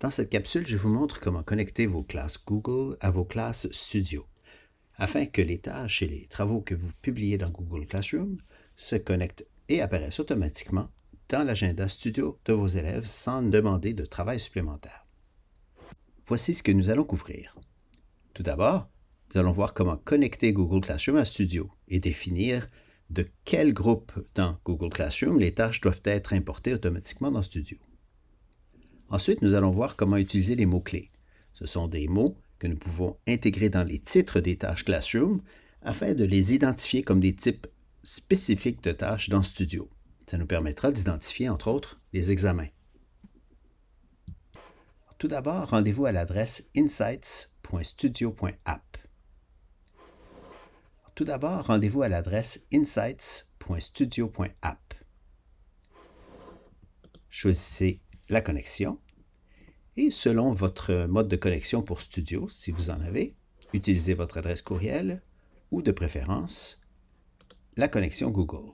Dans cette capsule, je vous montre comment connecter vos classes Google à vos classes Studio, afin que les tâches et les travaux que vous publiez dans Google Classroom se connectent et apparaissent automatiquement dans l'agenda Studio de vos élèves sans demander de travail supplémentaire. Voici ce que nous allons couvrir. Tout d'abord, nous allons voir comment connecter Google Classroom à Studio et définir de quel groupe dans Google Classroom les tâches doivent être importées automatiquement dans Studio. Ensuite, nous allons voir comment utiliser les mots-clés. Ce sont des mots que nous pouvons intégrer dans les titres des tâches Classroom afin de les identifier comme des types spécifiques de tâches dans Studio. Ça nous permettra d'identifier, entre autres, les examens. Tout d'abord, rendez-vous à l'adresse insights.studio.app. Tout d'abord, rendez-vous à l'adresse insights.studio.app. Choisissez la connexion. Et selon votre mode de connexion pour Studio, si vous en avez, utilisez votre adresse courriel ou de préférence la connexion Google.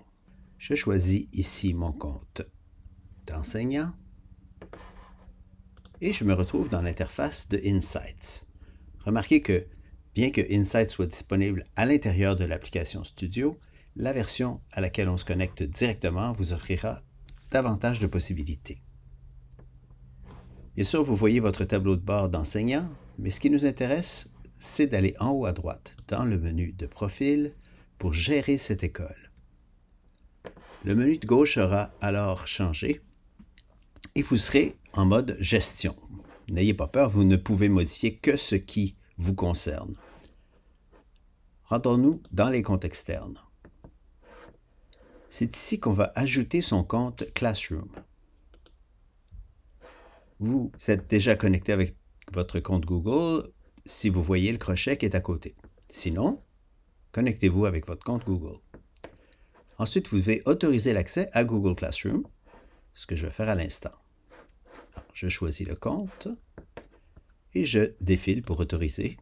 Je choisis ici mon compte d'enseignant et je me retrouve dans l'interface de Insights. Remarquez que, bien que Insights soit disponible à l'intérieur de l'application Studio, la version à laquelle on se connecte directement vous offrira davantage de possibilités. Bien sûr, vous voyez votre tableau de bord d'enseignant, mais ce qui nous intéresse, c'est d'aller en haut à droite dans le menu de profil pour gérer cette école. Le menu de gauche aura alors changé et vous serez en mode gestion. N'ayez pas peur, vous ne pouvez modifier que ce qui vous concerne. rentrons nous dans les comptes externes. C'est ici qu'on va ajouter son compte Classroom vous êtes déjà connecté avec votre compte Google si vous voyez le crochet qui est à côté. Sinon, connectez-vous avec votre compte Google. Ensuite, vous devez autoriser l'accès à Google Classroom, ce que je vais faire à l'instant. Je choisis le compte et je défile pour autoriser.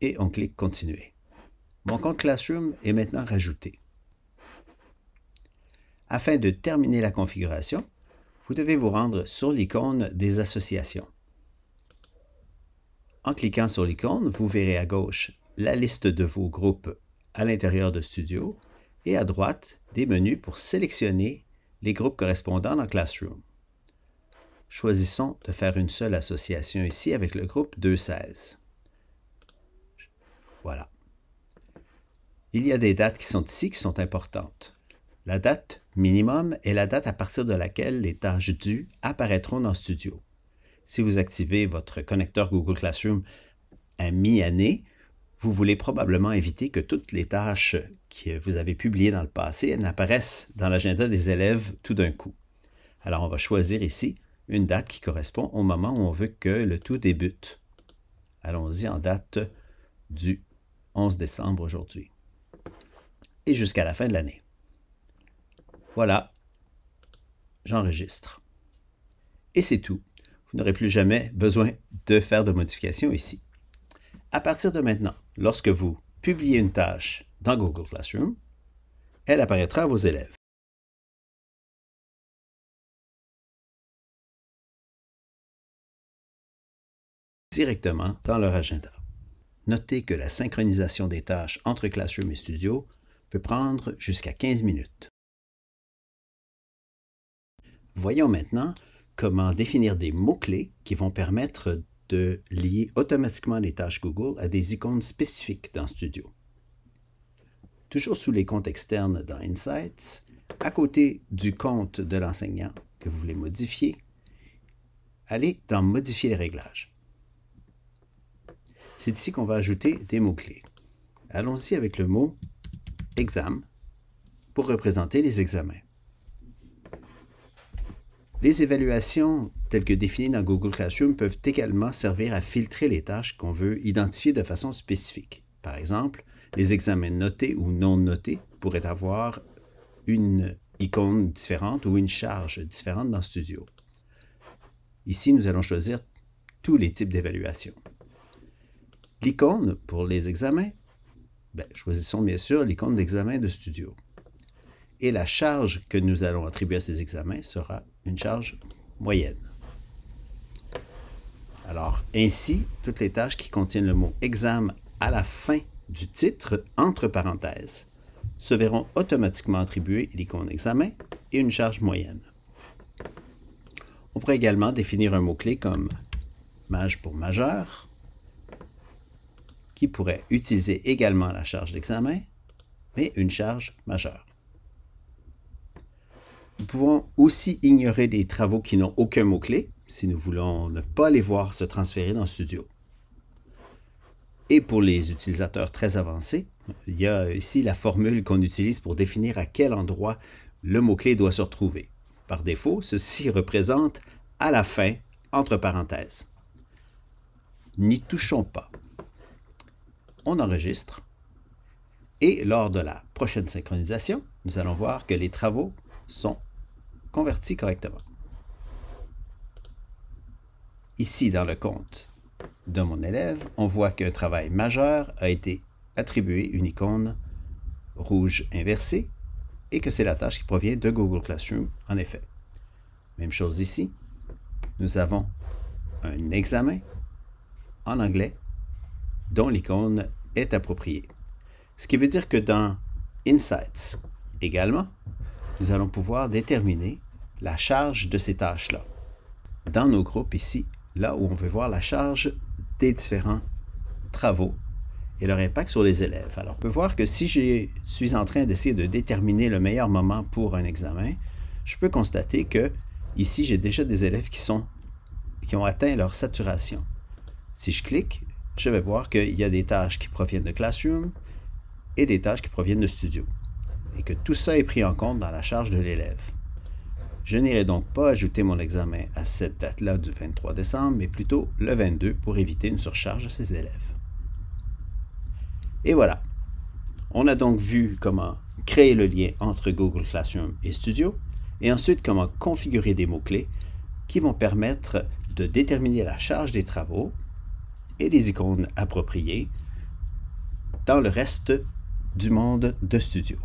Et on clique Continuer. Mon compte Classroom est maintenant rajouté. Afin de terminer la configuration, vous devez vous rendre sur l'icône des associations. En cliquant sur l'icône, vous verrez à gauche la liste de vos groupes à l'intérieur de Studio et à droite des menus pour sélectionner les groupes correspondants dans Classroom. Choisissons de faire une seule association ici avec le groupe 216. Voilà. Il y a des dates qui sont ici qui sont importantes. La date minimum est la date à partir de laquelle les tâches dues apparaîtront dans Studio. Si vous activez votre connecteur Google Classroom à mi-année, vous voulez probablement éviter que toutes les tâches que vous avez publiées dans le passé n'apparaissent dans l'agenda des élèves tout d'un coup. Alors on va choisir ici une date qui correspond au moment où on veut que le tout débute. Allons-y en date du 11 décembre aujourd'hui et jusqu'à la fin de l'année. Voilà, j'enregistre. Et c'est tout. Vous n'aurez plus jamais besoin de faire de modifications ici. À partir de maintenant, lorsque vous publiez une tâche dans Google Classroom, elle apparaîtra à vos élèves. directement dans leur agenda. Notez que la synchronisation des tâches entre Classroom et Studio peut prendre jusqu'à 15 minutes. Voyons maintenant comment définir des mots-clés qui vont permettre de lier automatiquement les tâches Google à des icônes spécifiques dans Studio. Toujours sous les comptes externes dans Insights, à côté du compte de l'enseignant que vous voulez modifier, allez dans Modifier les réglages. C'est ici qu'on va ajouter des mots-clés. Allons-y avec le mot examen pour représenter les examens. Les évaluations telles que définies dans Google Classroom peuvent également servir à filtrer les tâches qu'on veut identifier de façon spécifique. Par exemple, les examens notés ou non notés pourraient avoir une icône différente ou une charge différente dans Studio. Ici, nous allons choisir tous les types d'évaluation. L'icône pour les examens, ben, choisissons bien sûr l'icône d'examen de Studio. Et la charge que nous allons attribuer à ces examens sera charge moyenne. Alors, ainsi, toutes les tâches qui contiennent le mot examen à la fin du titre, entre parenthèses, se verront automatiquement attribuer l'icône examen et une charge moyenne. On pourrait également définir un mot-clé comme mage pour majeur, qui pourrait utiliser également la charge d'examen, mais une charge majeure pouvons aussi ignorer des travaux qui n'ont aucun mot-clé si nous voulons ne pas les voir se transférer dans Studio. Et pour les utilisateurs très avancés, il y a ici la formule qu'on utilise pour définir à quel endroit le mot-clé doit se retrouver. Par défaut, ceci représente à la fin, entre parenthèses. N'y touchons pas. On enregistre. Et lors de la prochaine synchronisation, nous allons voir que les travaux sont correctement. Ici, dans le compte de mon élève, on voit qu'un travail majeur a été attribué une icône rouge inversée et que c'est la tâche qui provient de Google Classroom, en effet. Même chose ici. Nous avons un examen en anglais dont l'icône est appropriée. Ce qui veut dire que dans Insights également, nous allons pouvoir déterminer la charge de ces tâches-là. Dans nos groupes ici, là où on veut voir la charge des différents travaux et leur impact sur les élèves. Alors, on peut voir que si je suis en train d'essayer de déterminer le meilleur moment pour un examen, je peux constater que ici, j'ai déjà des élèves qui, sont, qui ont atteint leur saturation. Si je clique, je vais voir qu'il y a des tâches qui proviennent de Classroom et des tâches qui proviennent de Studio, et que tout ça est pris en compte dans la charge de l'élève. Je n'irai donc pas ajouter mon examen à cette date-là du 23 décembre, mais plutôt le 22 pour éviter une surcharge à ses élèves. Et voilà. On a donc vu comment créer le lien entre Google Classroom et Studio, et ensuite comment configurer des mots-clés qui vont permettre de déterminer la charge des travaux et les icônes appropriées dans le reste du monde de Studio.